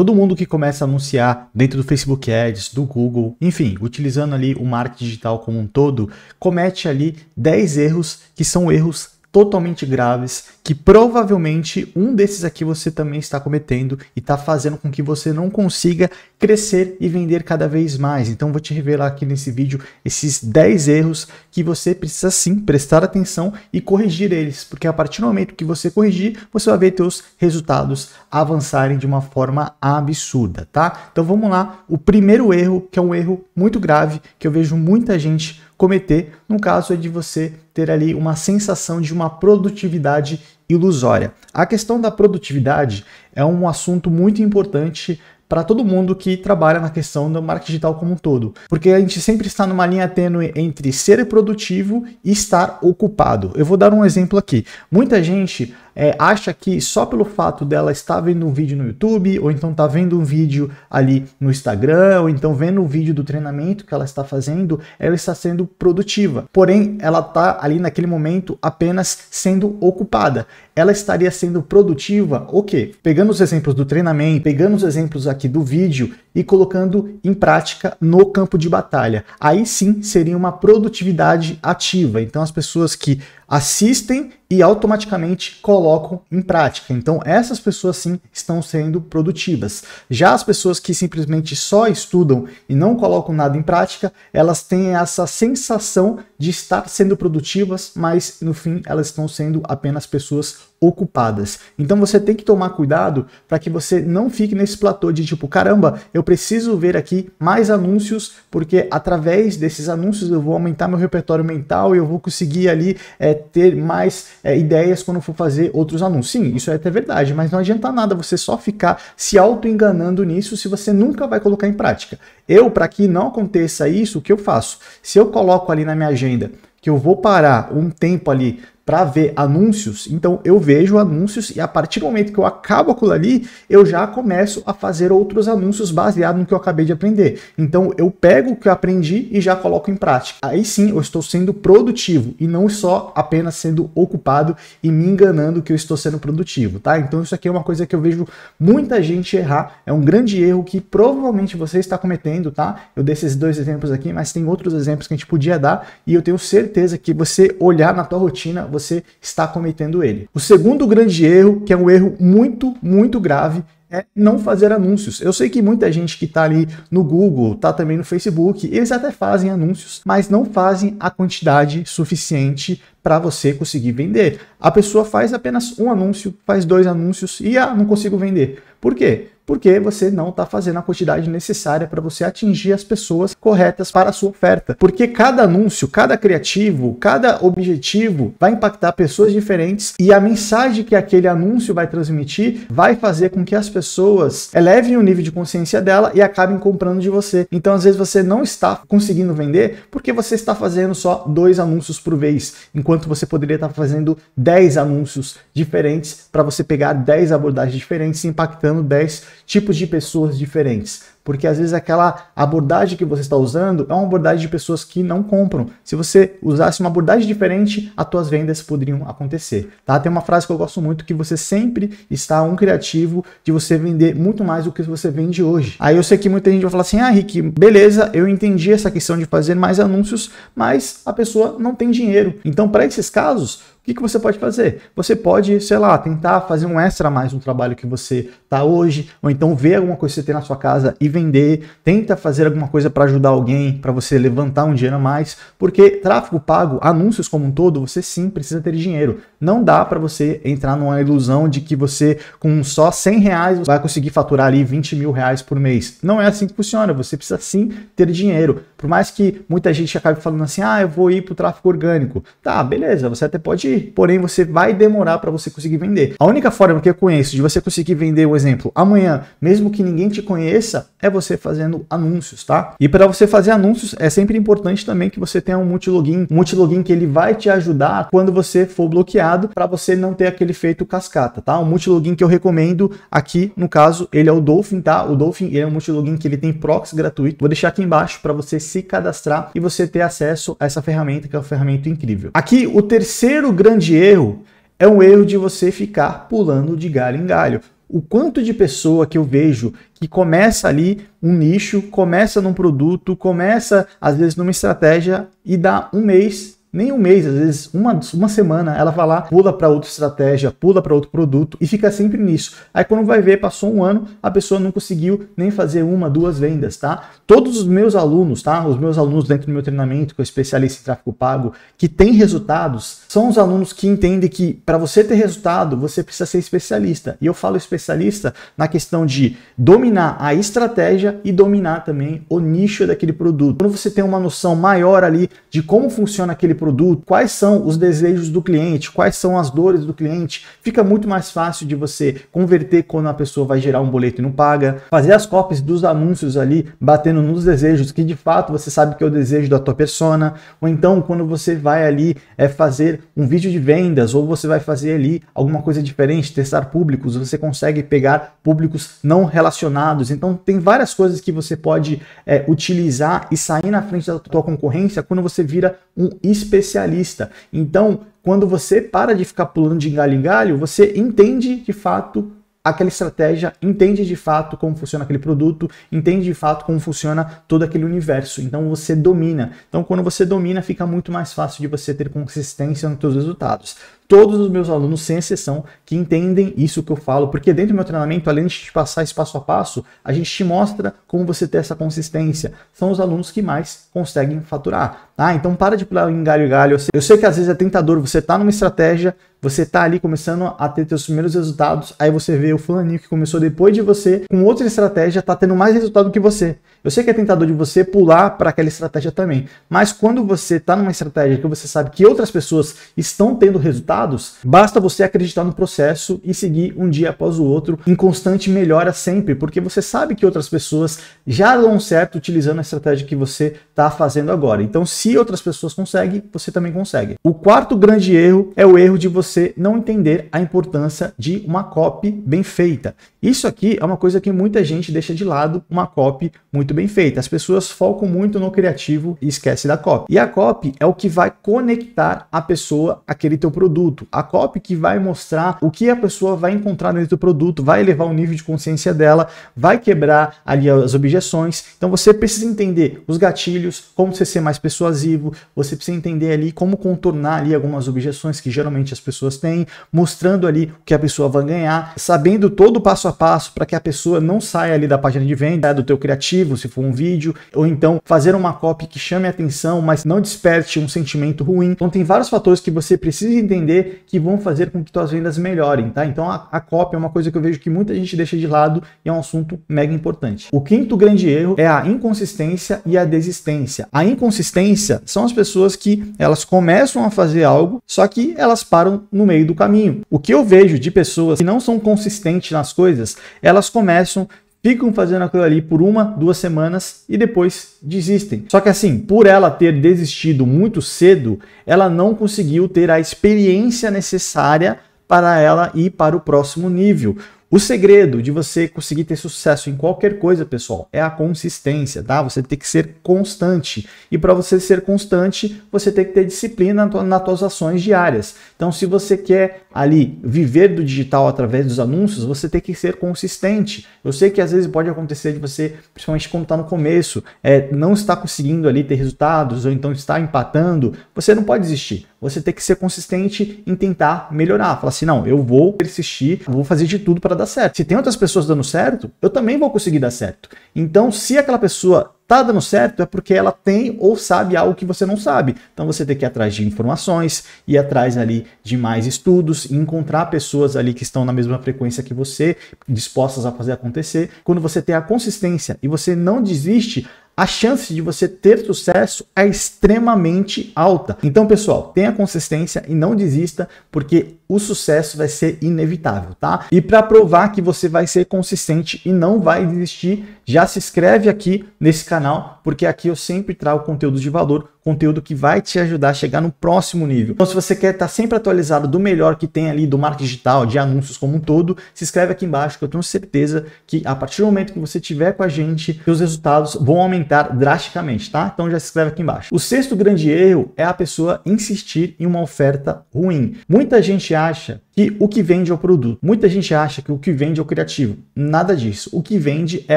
Todo mundo que começa a anunciar dentro do Facebook Ads, do Google, enfim, utilizando ali o marketing digital como um todo, comete ali 10 erros que são erros totalmente graves, que provavelmente um desses aqui você também está cometendo e está fazendo com que você não consiga crescer e vender cada vez mais. Então vou te revelar aqui nesse vídeo esses 10 erros que você precisa sim prestar atenção e corrigir eles, porque a partir do momento que você corrigir, você vai ver seus resultados avançarem de uma forma absurda, tá? Então vamos lá, o primeiro erro, que é um erro muito grave, que eu vejo muita gente cometer, no caso é de você ter ali uma sensação de uma produtividade ilusória. A questão da produtividade é um assunto muito importante para todo mundo que trabalha na questão do marketing digital como um todo. Porque a gente sempre está numa linha tênue entre ser produtivo e estar ocupado. Eu vou dar um exemplo aqui. Muita gente é, acha que só pelo fato dela estar vendo um vídeo no YouTube, ou então tá vendo um vídeo ali no Instagram, ou então vendo um vídeo do treinamento que ela está fazendo, ela está sendo produtiva. Porém, ela tá ali naquele momento apenas sendo ocupada. Ela estaria sendo produtiva o quê? Pegando os exemplos do treinamento, pegando os exemplos aqui do vídeo e colocando em prática no campo de batalha. Aí sim seria uma produtividade ativa. Então as pessoas que assistem e automaticamente colocam em prática. Então, essas pessoas sim estão sendo produtivas. Já as pessoas que simplesmente só estudam e não colocam nada em prática, elas têm essa sensação de estar sendo produtivas, mas no fim elas estão sendo apenas pessoas ocupadas. Então você tem que tomar cuidado para que você não fique nesse platô de tipo, caramba, eu preciso ver aqui mais anúncios, porque através desses anúncios eu vou aumentar meu repertório mental e eu vou conseguir ali é, ter mais é, ideias quando for fazer outros anúncios. Sim, isso é até verdade, mas não adianta nada você só ficar se auto-enganando nisso se você nunca vai colocar em prática. Eu, para que não aconteça isso, o que eu faço? Se eu coloco ali na minha agenda que eu vou parar um tempo ali para ver anúncios, então eu vejo anúncios e a partir do momento que eu acabo aquilo ali, eu já começo a fazer outros anúncios baseado no que eu acabei de aprender. Então eu pego o que eu aprendi e já coloco em prática. Aí sim eu estou sendo produtivo e não só apenas sendo ocupado e me enganando que eu estou sendo produtivo, tá? Então isso aqui é uma coisa que eu vejo muita gente errar, é um grande erro que provavelmente você está cometendo, tá? Eu dei esses dois exemplos aqui, mas tem outros exemplos que a gente podia dar e eu tenho certeza que você olhar na tua rotina você está cometendo ele. O segundo grande erro, que é um erro muito, muito grave, é não fazer anúncios. Eu sei que muita gente que está ali no Google, está também no Facebook, eles até fazem anúncios, mas não fazem a quantidade suficiente para você conseguir vender. A pessoa faz apenas um anúncio, faz dois anúncios e ah, não consigo vender. Por quê? porque você não está fazendo a quantidade necessária para você atingir as pessoas corretas para a sua oferta. Porque cada anúncio, cada criativo, cada objetivo vai impactar pessoas diferentes e a mensagem que aquele anúncio vai transmitir vai fazer com que as pessoas elevem o nível de consciência dela e acabem comprando de você. Então, às vezes, você não está conseguindo vender porque você está fazendo só dois anúncios por vez, enquanto você poderia estar tá fazendo 10 anúncios diferentes para você pegar 10 abordagens diferentes impactando 10 tipos de pessoas diferentes. Porque às vezes aquela abordagem que você está usando é uma abordagem de pessoas que não compram. Se você usasse uma abordagem diferente, as tuas vendas poderiam acontecer. Tá? Tem uma frase que eu gosto muito que você sempre está um criativo de você vender muito mais do que você vende hoje. Aí eu sei que muita gente vai falar assim: "Ah, Rick, beleza, eu entendi essa questão de fazer mais anúncios, mas a pessoa não tem dinheiro". Então, para esses casos, o que, que você pode fazer? Você pode, sei lá, tentar fazer um extra mais no trabalho que você tá hoje, ou então ver alguma coisa que você tem na sua casa e vender. Tenta fazer alguma coisa para ajudar alguém, para você levantar um dinheiro a mais, porque tráfego pago, anúncios como um todo, você sim precisa ter dinheiro. Não dá para você entrar numa ilusão de que você, com só 100 reais, vai conseguir faturar ali 20 mil reais por mês. Não é assim que funciona. Você precisa sim ter dinheiro. Por mais que muita gente acabe falando assim, ah, eu vou ir para o tráfego orgânico. Tá, beleza, você até pode ir porém você vai demorar para você conseguir vender. A única forma que eu conheço de você conseguir vender, um exemplo, amanhã, mesmo que ninguém te conheça, é você fazendo anúncios, tá? E para você fazer anúncios, é sempre importante também que você tenha um multilogin, um multilogin que ele vai te ajudar quando você for bloqueado, para você não ter aquele efeito cascata, tá? Um multilogin que eu recomendo aqui, no caso, ele é o Dolphin, tá? O Dolphin ele é um multilogin que ele tem proxy gratuito. Vou deixar aqui embaixo para você se cadastrar e você ter acesso a essa ferramenta, que é uma ferramenta incrível. Aqui, o terceiro grande erro é um erro de você ficar pulando de galho em galho o quanto de pessoa que eu vejo que começa ali um nicho, começa num produto, começa às vezes numa estratégia e dá um mês, nem um mês, às vezes uma, uma semana, ela vai lá, pula para outra estratégia, pula para outro produto e fica sempre nisso. Aí quando vai ver, passou um ano, a pessoa não conseguiu nem fazer uma, duas vendas, tá? Todos os meus alunos, tá? Os meus alunos dentro do meu treinamento, que é especialista em tráfego pago, que tem resultados, são os alunos que entendem que para você ter resultado, você precisa ser especialista. E eu falo especialista na questão de dominar a estratégia e dominar também o nicho daquele produto. Quando você tem uma noção maior ali de como funciona aquele produto, produto, quais são os desejos do cliente, quais são as dores do cliente. Fica muito mais fácil de você converter quando a pessoa vai gerar um boleto e não paga, fazer as copies dos anúncios ali, batendo nos desejos que de fato você sabe que é o desejo da tua persona, ou então quando você vai ali é fazer um vídeo de vendas ou você vai fazer ali alguma coisa diferente, testar públicos, você consegue pegar públicos não relacionados. Então tem várias coisas que você pode é, utilizar e sair na frente da tua concorrência quando você vira um especialista. Então, quando você para de ficar pulando de galho em galho, você entende de fato aquela estratégia, entende de fato como funciona aquele produto, entende de fato como funciona todo aquele universo. Então você domina. Então quando você domina, fica muito mais fácil de você ter consistência nos seus resultados todos os meus alunos, sem exceção, que entendem isso que eu falo, porque dentro do meu treinamento, além de te passar esse passo a passo, a gente te mostra como você ter essa consistência. São os alunos que mais conseguem faturar. Ah, então para de pular em galho e galho. Eu sei que às vezes é tentador, você tá numa estratégia, você tá ali começando a ter seus primeiros resultados, aí você vê o fulaninho que começou depois de você, com outra estratégia, tá tendo mais resultado que você. Eu sei que é tentador de você pular para aquela estratégia também, mas quando você tá numa estratégia que você sabe que outras pessoas estão tendo resultado, resultados, basta você acreditar no processo e seguir um dia após o outro em constante melhora sempre, porque você sabe que outras pessoas já dão certo utilizando a estratégia que você está fazendo agora. Então, se outras pessoas conseguem, você também consegue. O quarto grande erro é o erro de você não entender a importância de uma copy bem feita. Isso aqui é uma coisa que muita gente deixa de lado, uma copy muito bem feita. As pessoas focam muito no criativo e esquecem da copy. E a copy é o que vai conectar a pessoa àquele teu produto. A copy que vai mostrar o que a pessoa vai encontrar dentro do produto, vai elevar o nível de consciência dela, vai quebrar ali as objeções. Então você precisa entender os gatilhos, como você ser mais persuasivo, você precisa entender ali como contornar ali algumas objeções que geralmente as pessoas têm, mostrando ali o que a pessoa vai ganhar, sabendo todo o passo a passo a passo para que a pessoa não saia ali da página de venda, né, do teu criativo, se for um vídeo, ou então fazer uma copy que chame a atenção, mas não desperte um sentimento ruim. Então tem vários fatores que você precisa entender que vão fazer com que tuas vendas melhorem, tá? Então a, a copy é uma coisa que eu vejo que muita gente deixa de lado e é um assunto mega importante. O quinto grande erro é a inconsistência e a desistência. A inconsistência são as pessoas que elas começam a fazer algo, só que elas param no meio do caminho. O que eu vejo de pessoas que não são consistentes nas coisas coisas. Elas começam ficam fazendo aquilo ali por uma, duas semanas e depois desistem. Só que assim, por ela ter desistido muito cedo, ela não conseguiu ter a experiência necessária para ela ir para o próximo nível. O segredo de você conseguir ter sucesso em qualquer coisa, pessoal, é a consistência, tá? Você tem que ser constante. E para você ser constante, você tem que ter disciplina nas suas ações diárias. Então, se você quer ali viver do digital através dos anúncios, você tem que ser consistente. Eu sei que às vezes pode acontecer de você, principalmente quando está no começo, é, não está conseguindo ali ter resultados ou então está empatando. Você não pode desistir você tem que ser consistente em tentar melhorar. Falar assim, não, eu vou persistir, vou fazer de tudo para dar certo. Se tem outras pessoas dando certo, eu também vou conseguir dar certo. Então, se aquela pessoa tá dando certo é porque ela tem ou sabe algo que você não sabe. Então você tem que ir atrás de informações, ir atrás ali de mais estudos, encontrar pessoas ali que estão na mesma frequência que você, dispostas a fazer acontecer. Quando você tem a consistência e você não desiste, a chance de você ter sucesso é extremamente alta. Então, pessoal, tenha consistência e não desista, porque o sucesso vai ser inevitável, tá? E para provar que você vai ser consistente e não vai desistir, já se inscreve aqui nesse canal, porque aqui eu sempre trago conteúdo de valor, conteúdo que vai te ajudar a chegar no próximo nível. Então, se você quer estar tá sempre atualizado do melhor que tem ali do marketing digital, de anúncios como um todo, se inscreve aqui embaixo, que eu tenho certeza que a partir do momento que você estiver com a gente, os resultados vão aumentar drasticamente, tá? Então já se inscreve aqui embaixo. O sexto grande erro é a pessoa insistir em uma oferta ruim. Muita gente acha que o que vende é o produto. Muita gente acha que o que vende é o criativo. Nada disso. O que vende é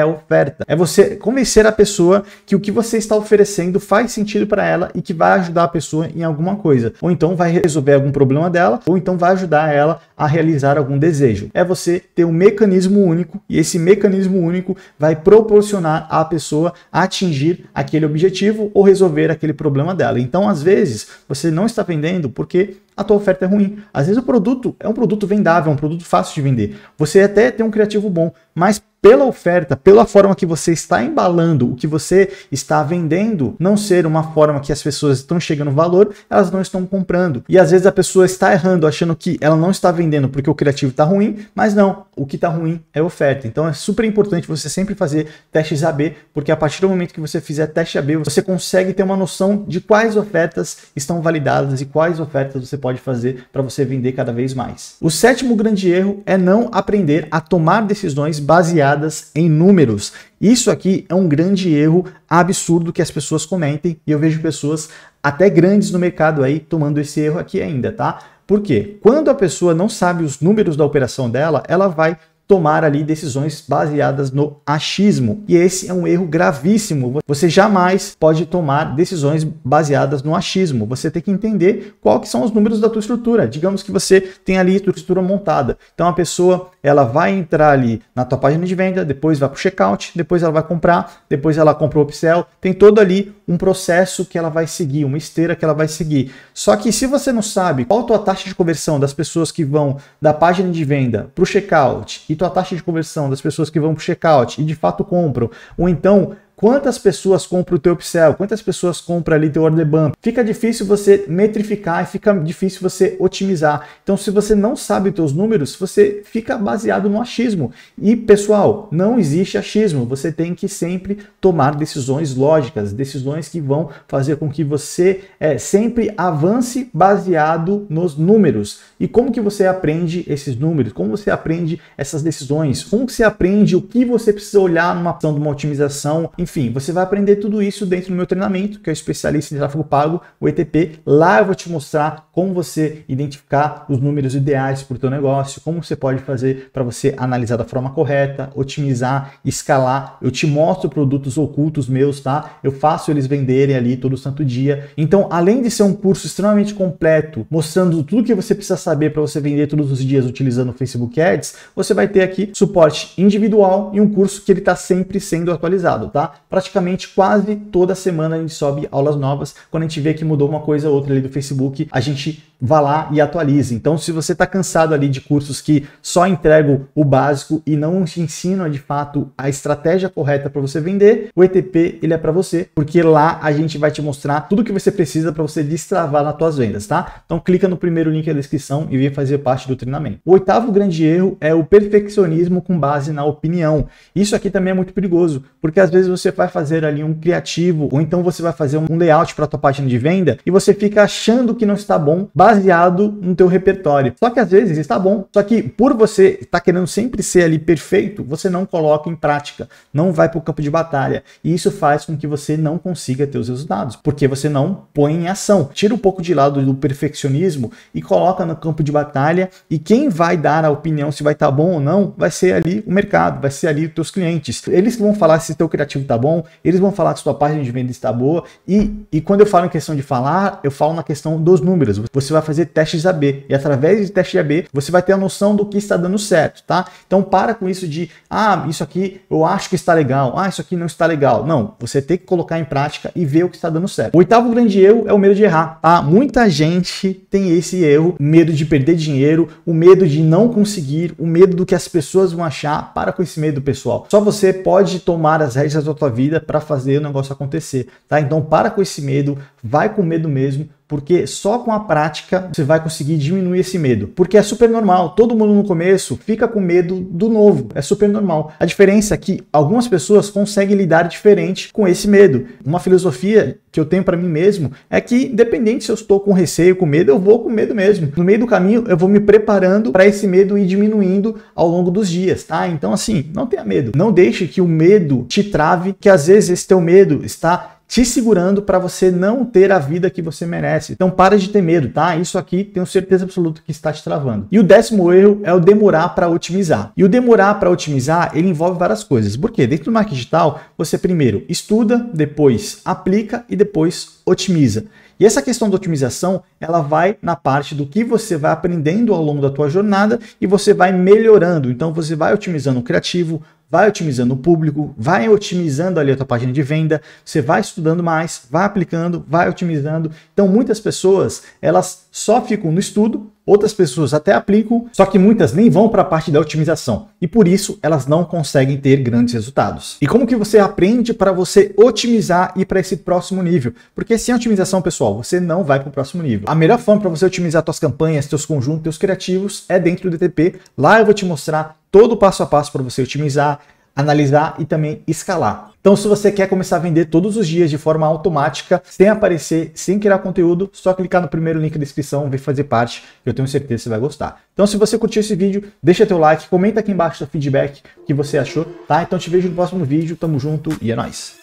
a oferta. É você convencer a pessoa que o que você está oferecendo faz sentido para ela e que vai ajudar a pessoa em alguma coisa. Ou então vai resolver algum problema dela, ou então vai ajudar ela a realizar algum desejo. É você ter um mecanismo único e esse mecanismo único vai proporcionar à pessoa atingir aquele objetivo ou resolver aquele problema dela. Então, às vezes, você não está vendendo porque a tua oferta é ruim. Às vezes o produto é um produto vendável, é um produto fácil de vender. Você até tem um criativo bom, mas pela oferta, pela forma que você está embalando o que você está vendendo, não ser uma forma que as pessoas estão chegando valor, elas não estão comprando. E às vezes a pessoa está errando, achando que ela não está vendendo porque o criativo está ruim, mas não, o que está ruim é oferta. Então é super importante você sempre fazer testes AB, porque a partir do momento que você fizer teste AB, você consegue ter uma noção de quais ofertas estão validadas e quais ofertas você pode fazer para você vender cada vez mais. O sétimo grande erro é não aprender a tomar decisões baseadas baseadas em números. Isso aqui é um grande erro absurdo que as pessoas cometem e eu vejo pessoas até grandes no mercado aí tomando esse erro aqui ainda, tá? Porque quando a pessoa não sabe os números da operação dela, ela vai tomar ali decisões baseadas no achismo. E esse é um erro gravíssimo. Você jamais pode tomar decisões baseadas no achismo. Você tem que entender quais que são os números da tua estrutura. Digamos que você tem ali tua estrutura montada. Então a pessoa ela vai entrar ali na tua página de venda, depois vai para o checkout, depois ela vai comprar, depois ela compra o upsell. Tem todo ali um processo que ela vai seguir, uma esteira que ela vai seguir. Só que se você não sabe qual a tua taxa de conversão das pessoas que vão da página de venda para o checkout e tua taxa de conversão das pessoas que vão para o checkout e de fato compram, ou então Quantas pessoas compram o teu upsell? Quantas pessoas compram ali teu order bump? Fica difícil você metrificar e fica difícil você otimizar. Então, se você não sabe os teus números, você fica baseado no achismo. E, pessoal, não existe achismo. Você tem que sempre tomar decisões lógicas, decisões que vão fazer com que você é, sempre avance baseado nos números. E como que você aprende esses números? Como você aprende essas decisões? Como que você aprende o que você precisa olhar numa ação de uma otimização? Enfim, você vai aprender tudo isso dentro do meu treinamento, que é o especialista em tráfego pago, o ETP. Lá eu vou te mostrar como você identificar os números ideais para o teu negócio, como você pode fazer para você analisar da forma correta, otimizar, escalar. Eu te mostro produtos ocultos meus, tá? Eu faço eles venderem ali todo santo dia. Então, além de ser um curso extremamente completo, mostrando tudo que você precisa saber para você vender todos os dias utilizando o Facebook Ads, você vai ter aqui suporte individual e um curso que ele está sempre sendo atualizado, tá? praticamente quase toda semana a gente sobe aulas novas. Quando a gente vê que mudou uma coisa ou outra ali do Facebook, a gente vá lá e atualize. Então, se você está cansado ali de cursos que só entregam o básico e não te ensinam de fato a estratégia correta para você vender, o ETP ele é para você, porque lá a gente vai te mostrar tudo que você precisa para você destravar nas suas vendas, tá? Então, clica no primeiro link da descrição e vem fazer parte do treinamento. O oitavo grande erro é o perfeccionismo com base na opinião. Isso aqui também é muito perigoso, porque às vezes você vai fazer ali um criativo ou então você vai fazer um layout para a tua página de venda e você fica achando que não está bom, baseado no teu repertório. Só que às vezes está bom, só que por você estar tá querendo sempre ser ali perfeito, você não coloca em prática, não vai para o campo de batalha. E isso faz com que você não consiga ter os resultados, porque você não põe em ação. Tira um pouco de lado do perfeccionismo e coloca no campo de batalha e quem vai dar a opinião se vai estar tá bom ou não, vai ser ali o mercado, vai ser ali os teus clientes. Eles vão falar se teu criativo está bom, eles vão falar se tua página de venda está boa e, e quando eu falo em questão de falar, eu falo na questão dos números. Você vai vai fazer testes AB. E através de teste AB, você vai ter a noção do que está dando certo, tá? Então para com isso de, ah, isso aqui eu acho que está legal, ah, isso aqui não está legal. Não, você tem que colocar em prática e ver o que está dando certo. O oitavo grande erro é o medo de errar, tá? Muita gente tem esse erro, medo de perder dinheiro, o medo de não conseguir, o medo do que as pessoas vão achar. Para com esse medo, pessoal. Só você pode tomar as regras da sua vida para fazer o negócio acontecer, tá? Então para com esse medo, vai com medo mesmo, porque só com a prática você vai conseguir diminuir esse medo. Porque é super normal, todo mundo no começo fica com medo do novo, é super normal. A diferença é que algumas pessoas conseguem lidar diferente com esse medo. Uma filosofia que eu tenho para mim mesmo é que, independente se eu estou com receio, com medo, eu vou com medo mesmo. No meio do caminho, eu vou me preparando para esse medo ir diminuindo ao longo dos dias, tá? Então, assim, não tenha medo. Não deixe que o medo te trave, que às vezes esse teu medo está te segurando para você não ter a vida que você merece. Então para de ter medo, tá? Isso aqui tenho certeza absoluta que está te travando. E o décimo erro é o demorar para otimizar. E o demorar para otimizar, ele envolve várias coisas. Porque dentro do marketing digital, você primeiro estuda, depois aplica e depois otimiza. E essa questão da otimização, ela vai na parte do que você vai aprendendo ao longo da tua jornada e você vai melhorando. Então você vai otimizando o criativo, vai otimizando o público, vai otimizando ali a tua página de venda, você vai estudando mais, vai aplicando, vai otimizando. Então muitas pessoas, elas só ficam no estudo, outras pessoas até aplicam, só que muitas nem vão para a parte da otimização e por isso elas não conseguem ter grandes resultados. E como que você aprende para você otimizar e para esse próximo nível? Porque sem otimização, pessoal, você não vai para o próximo nível. A melhor forma para você otimizar suas campanhas, seus conjuntos, seus criativos é dentro do DTP. Lá eu vou te mostrar todo o passo a passo para você otimizar, analisar e também escalar. Então, se você quer começar a vender todos os dias de forma automática, sem aparecer, sem criar conteúdo, só clicar no primeiro link da descrição, vem fazer parte, eu tenho certeza que você vai gostar. Então, se você curtiu esse vídeo, deixa teu like, comenta aqui embaixo seu feedback que você achou, tá? Então, te vejo no próximo vídeo, tamo junto e é nóis!